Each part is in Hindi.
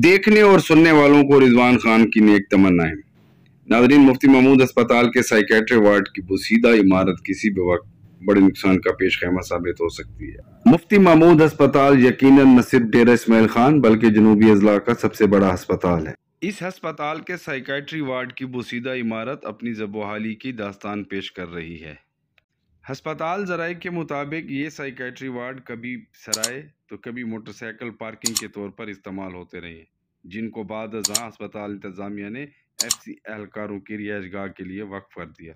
देखने और सुनने वालों को रिजवान खान की नेक तमन्ना है नाजरीन मुफ्ती महमूद अस्पताल के साइकेट्री वार्ड की बुसीदा इमारत किसी भी वक्त बड़े नुकसान का पेश खैमा साबित हो सकती है मुफ्ती महमूद अस्पताल यकीन न सिर्फ डेरा इसमाइल खान बल्कि जनूबी अजला का सबसे बड़ा अस्पताल है इस अस्पताल के साइकेट्री वार्ड की बुसीदा इमारत अपनी जबोहाली की दास्तान पेश कर रही है हस्पताल जराए के मुताबिक ये साइकेट्री वार्ड कभी सराय तो कभी मोटरसाइकिल पार्किंग के तौर पर इस्तेमाल होते रहे जिनको बाद जहाँ अस्पताल इंतजामिया ने एफ सी एहलकारों की रिहाइशगाह के लिए वक्फ कर दिया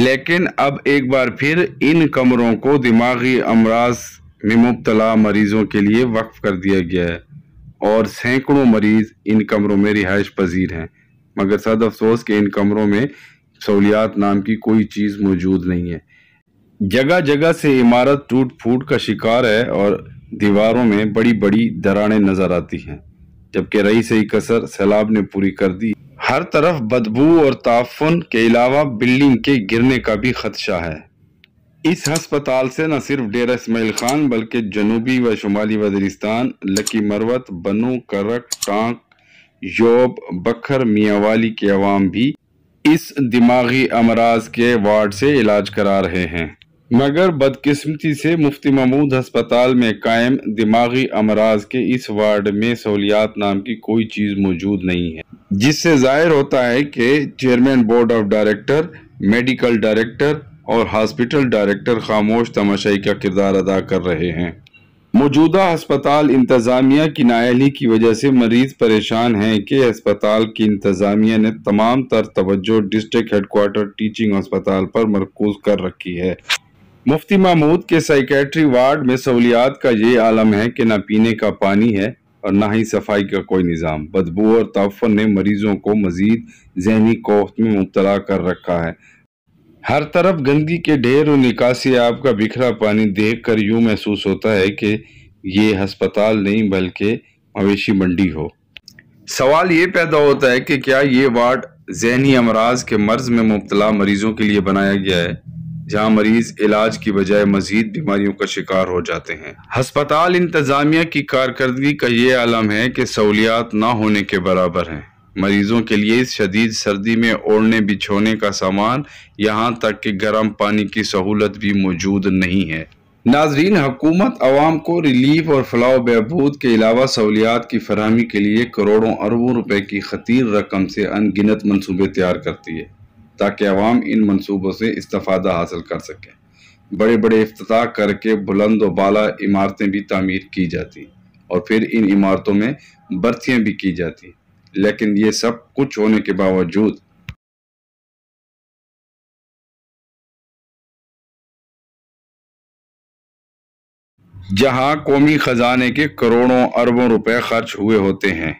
लेकिन अब एक बार फिर इन कमरों को दिमागी अमराज में मुबतला मरीजों के लिए वक्फ कर दिया गया है और सैकड़ों मरीज इन कमरों में रिहाइश पजीर हैं मगर सद अफसोस के इन कमरों में सहूलियात नाम की कोई चीज़ मौजूद नहीं है जगह जगह से इमारत टूट फूट का शिकार है और दीवारों में बड़ी बड़ी दराड़ें नजर आती हैं जबकि रही सही कसर सैलाब ने पूरी कर दी हर तरफ बदबू और ताफुन के अलावा बिल्डिंग के गिरने का भी खदशा है इस हस्पताल से न सिर्फ डेरा इसमाइल खान बल्कि जनूबी व शुमाली वजरिस्तान लकी मरवत बनू करक टांक योब बखर मियावाली के अवाम भी इस दिमागी अमराज के वार्ड से इलाज करा रहे हैं मगर बदकिस्मती से मुफ्ती महमूद हस्पताल में कायम दिमागी अमराज के इस वार्ड में सहूलियात नाम की कोई चीज़ मौजूद नहीं है जिससे जाहिर होता है कि chairman board of director medical director और हॉस्पिटल डायरेक्टर खामोश तमाशाई का किरदार अदा कर रहे हैं मौजूदा अस्पताल इंतज़ामिया की नायली की वजह से मरीज़ परेशान हैं कि अस्पताल की इंतज़ामिया ने तमाम तर तवज्जो डिस्ट्रिक्ट हेडक्वार्टर टीचिंग अस्पताल पर मरकूज कर रखी है मुफ्ती महमूद के साइकेट्री वार्ड में सहूलियात का ये आलम है कि ना पीने का पानी है और ना ही सफाई का कोई निज़ाम बदबू और तफन ने मरीजों को मजीद जहनी कोफ्त में मुबतला कर रखा है हर तरफ गंदगी के ढेर और निकासी आपका बिखरा पानी देख कर यूँ महसूस होता है कि ये हस्पताल नहीं बल्कि मवेशी मंडी हो सवाल ये पैदा होता है कि क्या ये वार्ड जहनी अमराज के मर्ज में मुबतला मरीजों के लिए बनाया गया है जहां मरीज इलाज की बजाय मजीद बीमारियों का शिकार हो जाते हैं हस्पताल इंतजामिया की कारकर्दगी का ये आलम है कि सहूलियात ना होने के बराबर हैं मरीजों के लिए इस शदीद सर्दी में ओढ़ने बिछोने का सामान यहाँ तक कि गर्म पानी की सहूलत भी मौजूद नहीं है नाजरीन हकूमत आवाम को रिलीफ और फलाह बहबूद के अलावा सहूलियात की फरहमी के लिए करोड़ों अरबों रुपए की खतीर रकम से अनगिनत मनसूबे तैयार करती है ताकि अवाम इन मनसूबों से इस्ता हासिल कर सके बड़े बड़े अफ्ताह करके बुलंद व बाला इमारतें भी तमीर की जाती और फिर इन इमारतों में बर्थियाँ भी की जाती लेकिन ये सब कुछ होने के बावजूद जहाँ कौमी ख़जाने के करोड़ों अरबों रुपए खर्च हुए होते हैं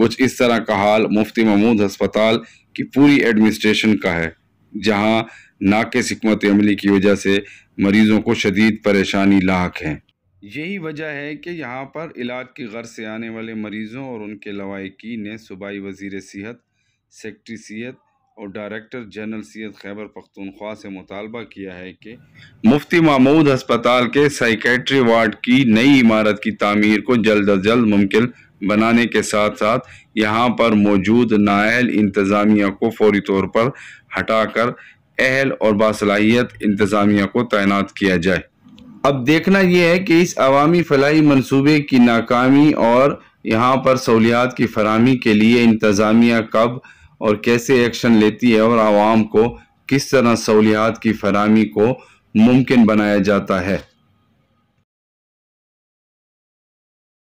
कुछ इस तरह का हाल मुफ्ती महमूद अस्पताल की पूरी एडमिनिस्ट्रेशन का है जहां नाकस हमत अमली की वजह से मरीज़ों को शदीद परेशानी लाक है यही वजह है कि यहाँ पर इलाज की गर्ज से आने वाले मरीज़ों और उनके लवाकी ने सूबाई वजीर सेहत सेक्रटरी सेहत और डायरेक्टर जनरल सैद खैबर पख्तनख्वा से मुतालबा किया है कि मुफ्ती महमूद अस्पताल के साइकेट्री वार्ड की नई इमारत की तमीर को जल्द अज जल्द मुमकिन बनाने के साथ साथ यहाँ पर मौजूद नायल इंतज़ामिया को फौरी तौर पर हटाकर अहल और बासलाहियत इंतज़ामिया को तैनात किया जाए अब देखना यह है कि इस अवामी फलाही मनसूबे की नाकामी और यहाँ पर सहूलियात की फरहमी के लिए इंतज़ामिया कब और कैसे एक्शन लेती है और आवाम को किस तरह सहूलियात की फरहमी को मुमकिन बनाया जाता है